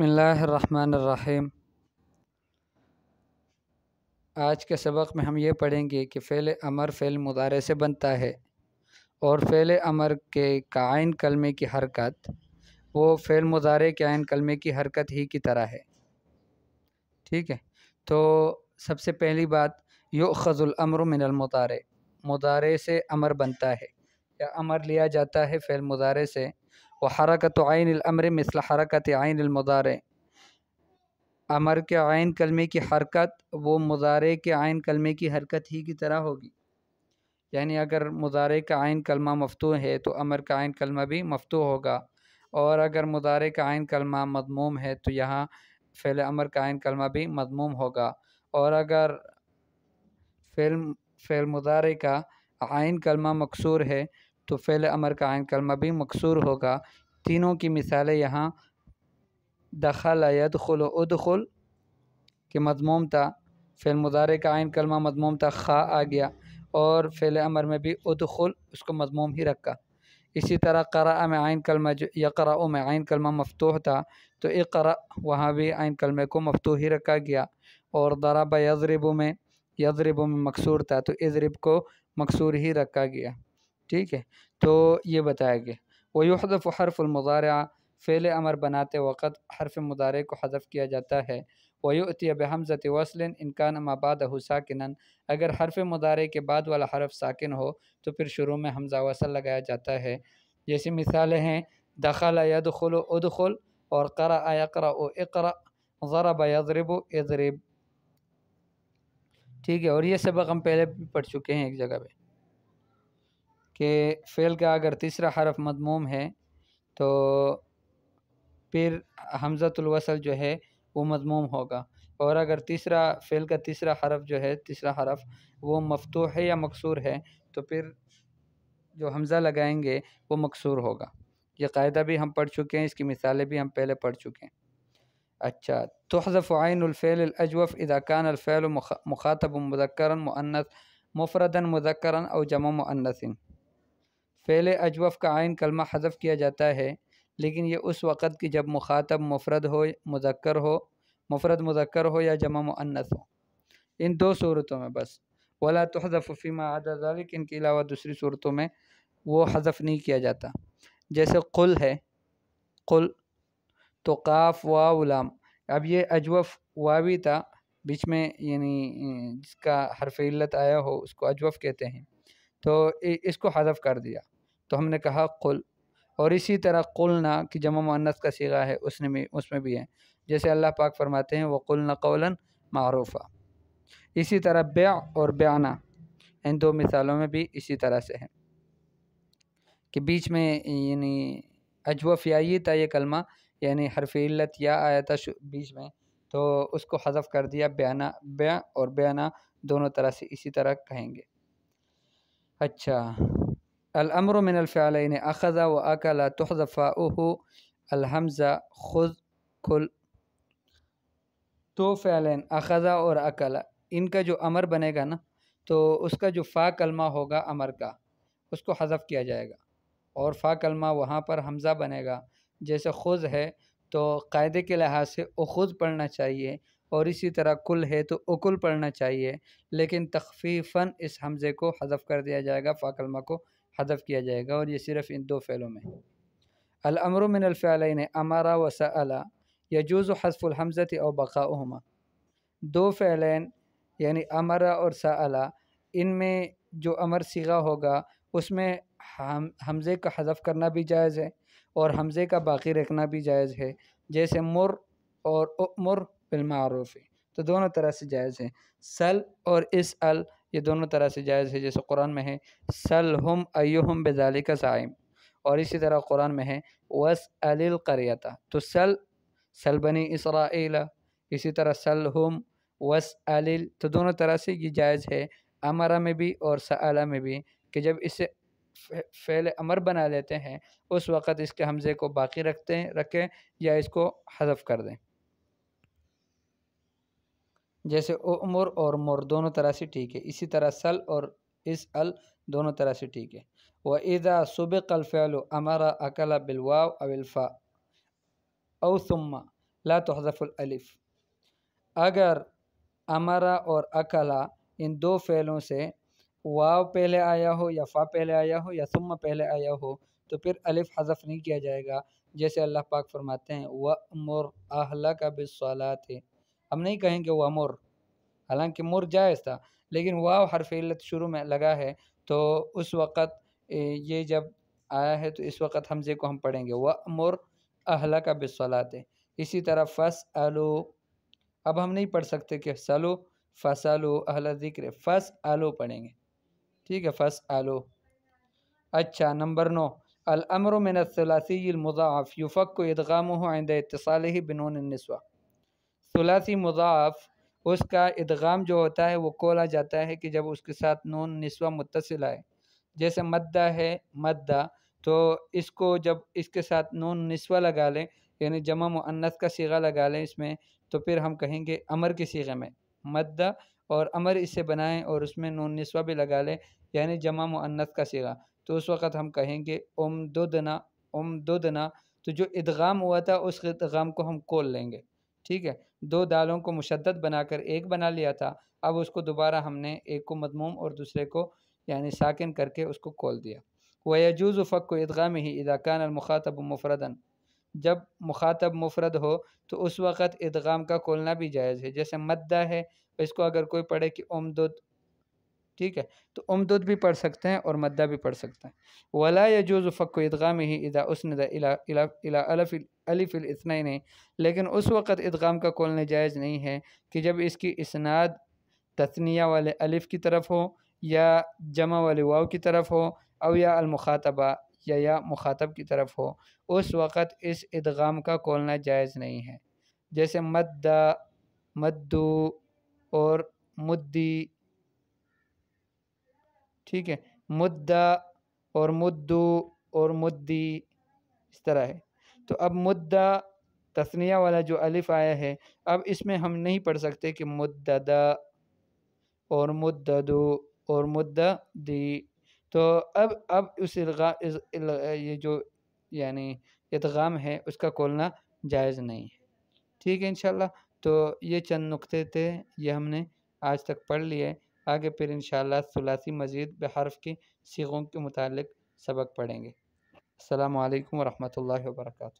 बसमीम आज के सबक में हम ये पढ़ेंगे कि फ़ेल अमर फैल मुदारे से बनता है और फैल अमर के कायन कलमे की हरकत वो फैल मुदारे के आयन कलमे की हरकत ही की तरह है ठीक है तो सबसे पहली बात यो खजुलमर मिनलमदारे मुदारे से अमर बनता है या अमर लिया जाता है फैल मुदारे से व हरकत आयन अमर मिसल हरकत आयन मदार अमर के आयन कलमे की हरकत वो मुजारे के आयन कलमे की हरकत ही की तरह होगी यानी अगर मुजारे का आयन कलमा मफतू है तो अमर का आयन कलमा भी मफतू होगा और अगर मुजारे का आयन कलमा मदमूम है तो यहाँ फ़ैल अमर का आयन कलमा भी मदमूम होगा और अगर फ़ैल फ़ैल मुजारे का आयन कलमा मकसूर है तो फ़ैल अमर का आयन कलमा भी मकसूर होगा तीनों की मिसालें यहाँ दखल उद उदखुल के मजमूम था फ़ैल मुदारे का आयन कलमा मजमूम था खा आ गया और फ़ैल अमर में भी उदखुल उसको मजमूम ही रखा इसी तरह करा में आयन कलमा जो यकरा में आयन कलमा मफतूह था तो एक करा वहाँ भी आयन कलमे को मफतूह ही रखा गया और दराब यजरबों में यजरब में मकसूर था तो इजरब को मकसूर ही रखा गया ठीक है तो ये बताया गया वहदफ़ हरफुलमदारा फ़ैल अमर बनाते वक़्त हरफ मुदारे को हदफ़ किया जाता है वयुतिय बहमज़त वसलिन इनकान माबाद साकिन अगर हरफ मुदारे के बाद वाला हरफ साकिन हो तो फिर शुरू में हमजा वसल लगाया जाता है जैसी मिसालें हैं दखल यदखल उदुल और करा यकरा इकरा ज़रब यदरब इदरब ठीक है और ये सबक हम पहले पढ़ चुके हैं एक जगह पर कि फ़ेल का अगर तीसरा हरफ मदमूम है तो फिर हमज़तुलवसल जो है वो मदमूम होगा और अगर तीसरा फ़ेल का तीसरा हरफ जो है तीसरा हरफ वो मफतू है या मकसूर है तो फिर जो हमज़ा लगाएंगे वो मकसूर होगा ये कायदा भी हम पढ़ चुके हैं इसकी मिसालें भी हम पहले पढ़ चुके हैं अच्छा अजवफ़ इदाकान अलफ़ैल मुखातब मुदक्रन मुअन्नत मुफरदन मुदक्रन और जमा मुन्नसिन पहले अजवफ़ का आयन कलमा हजफ़ किया जाता है लेकिन ये उस वक़्त की जब मुखातब मुफरद हो मुजक्र हो मुफरद मुजक्र हो या जमा मुअन्नस हो इन दो सूरतों में बस वला तो हज़फ़ीमा आदालिक इनके अलावा दूसरी सूरतों में वो हज़फ नहीं किया जाता जैसे कुल है कुल तो काफ वा अब ये अजवफ़ वावी था बीच में यानी जिसका हरफ इल्लत आया हो उसको अजवफ़ कहते हैं तो इसको हजफ़ कर दिया तो हमने कहा कुल और इसी तरह कुल ना कि जमा मुन्नस का सीगा है उसने भी उसमें भी है जैसे अल्लाह पाक फरमाते हैं वह न कौलन मरूफ़ा इसी तरह ब्या और ब्याना इन दो मिसालों में भी इसी तरह से है कि बीच में यानी अजवफ़ ये था ये कलमा यानी हरफीलत या आया था बीच में तो उसको हजफ कर दिया बयाना ब्या और ब्याना दोनों तरह से इसी तरह कहेंगे अच्छा अलमर मिन अलफ़ालिन अख़ज़ा व अकल तहज़फ़ा अलहमज़ा खुद खुल तो फ़ैलन अख़ज़ा और अकला इनका जो अमर बनेगा ना तो उसका जो फ़ा कलमा होगा अमर का उसको हज़फ किया जाएगा और फ़ा कलमा वहाँ पर हमज़ा बनेगा जैसे खुद है तो कायदे के लिहाज से खुद पढ़ना चाहिए और इसी तरह कुल है तो उकुल पढ़ना चाहिए लेकिन तखफीफन इस हमज़े को हदफ़ कर दिया जाएगा फ़ाकलमा को हदफ़ किया जाएगा और ये सिर्फ़ इन दो फ़ैलों में अलमर मिनफ़ैलिन अमारा व सला यजूज़ हसफ़ुलहमज़त और उमा दो फ़ैलैन यानी अमरा और इन इनमें जो अमर सिगा होगा उसमें हम हमज़े का हदफ़ करना भी जायज़ है और हमज़े का बाकी रखना भी जायज़ है जैसे मुर और मुर बिलमारूफ़ तो दोनों तरह से जायज़ है सल और इस अल ये दोनों तरह से जायज़ है जैसे कुरान में है सल हम अयुम बेजाली का साइम और इसी तरह कुरान में है वस अलील करियता तो सल सल बनी इसरा इसी तरह सल हम वस अलील तो दोनों तरह से ये जायज़ है अमरा में भी और सला में भी कि जब इसे फ़ैल अमर बना लेते हैं उस वक़्त इसके हमज़े को बाकी रखते हैं रखें या इसको हजफ कर दें जैसे ओ उमर और मोर दोनों तरह से ठीक है इसी तरह सल और इस अल दोनों तरह से ठीक है व इदा कल फैलो अमारा अकला बिलवा अविल्फ़ा अवसम्मा ला तो हजफ़ुलफ़ अगर अमारा और अकला इन दो फ़ैलों से वाव पहले आया हो या फ़ा पहले आया हो या सुम्मा पहले आया हो तो फिर अलिफ हज़फ नहीं किया जाएगा जैसे अल्लाह पाक फरमाते हैं व मोर अहला का थे हम नहीं कहेंगे वह मुर हालांकि मुर जायज़ था लेकिन वाव हरफ इल्लत शुरू में लगा है तो उस वक़्त ये जब आया है तो इस वक़्त हमजे को हम पढ़ेंगे व मुर अहला का बिसलात इसी तरह फ़स आलो अब हम नहीं पढ़ सकते कि सलो फस आलो अहला ज़िक्र फ़स आलो पढ़ेंगे ठीक है फ़स आलो अच्छा नंबर नौ अलमर मिनसलासी मुज़ाफ़ युफ़क को इदगाम आइंद इतसाल ही नस्वा तुलासी मुदाफ़ उसका इदगाम जो होता है वो कोला जाता है कि जब उसके साथ नून नस्वा मुतसिल आए जैसे मद्दा है मद्दा तो इसको जब इसके साथ नून नस्वा लगा लें यानी जमा मुन्नस का सीगा लगा लें इसमें तो फिर हम कहेंगे अमर के सीगे में मद्दा और अमर इसे बनाएं और उसमें नून नस्वा भी लगा लें यानी जमा मुन्नस का सीगा तो उस वक़्त हम कहेंगे उम दुदना उम दुदना तो जो इदगाम हुआ था उस इदगाम को हम कोल लेंगे ठीक है दो दालों को मुशद बनाकर एक बना लिया था अब उसको दोबारा हमने एक को मदमूम और दूसरे को यानी साकिन करके उसको खोल दिया वजूज फ़क को ईदगाह में ही इदाकान अलमुखातब मुफरदन जब मुखातब मुफरद हो तो उस वक़्त इदगाम का खोलना भी जायज़ है जैसे मद्दा है इसको अगर कोई पढ़े कि उमदुद ठीक है तो उमदुद भी पढ़ सकते हैं और मद्दा भी पढ़ सकते हैं वला जो फ़क् इदगाम ही इदा अलफिल इतना ही नहीं लेकिन उस वक़्त इदगाम का कौल जायज़ नहीं है कि जब इसकी इसनाद तथनिया वाले अलिफ़ की तरफ हो या जमा वाले वाव की तरफ हो और या अलमुखातबा या या मुखातब की तरफ हो उस वक़्त इस इदगाम का कोलना जायज़ नहीं है जैसे मद्दा मद्दू और मुद्दी ठीक है मुद्दा और मुद्दू और मुद्दी इस तरह है तो अब मुद्दा तस्निया वाला जो अलिफ आया है अब इसमें हम नहीं पढ़ सकते कि मुद्दा और मुद्दू और मुद्दा दी तो अब अब उस ये जो यानी इतगाम है उसका खोलना जायज़ नहीं है ठीक है इन तो ये चंद नुक्ते थे ये हमने आज तक पढ़ लिए आगे फिर इन शुलासी मज़ीद बहरफ़ की सीखों के मतलब सबक पढ़ेंगे अल्लाम वरहमल वर्का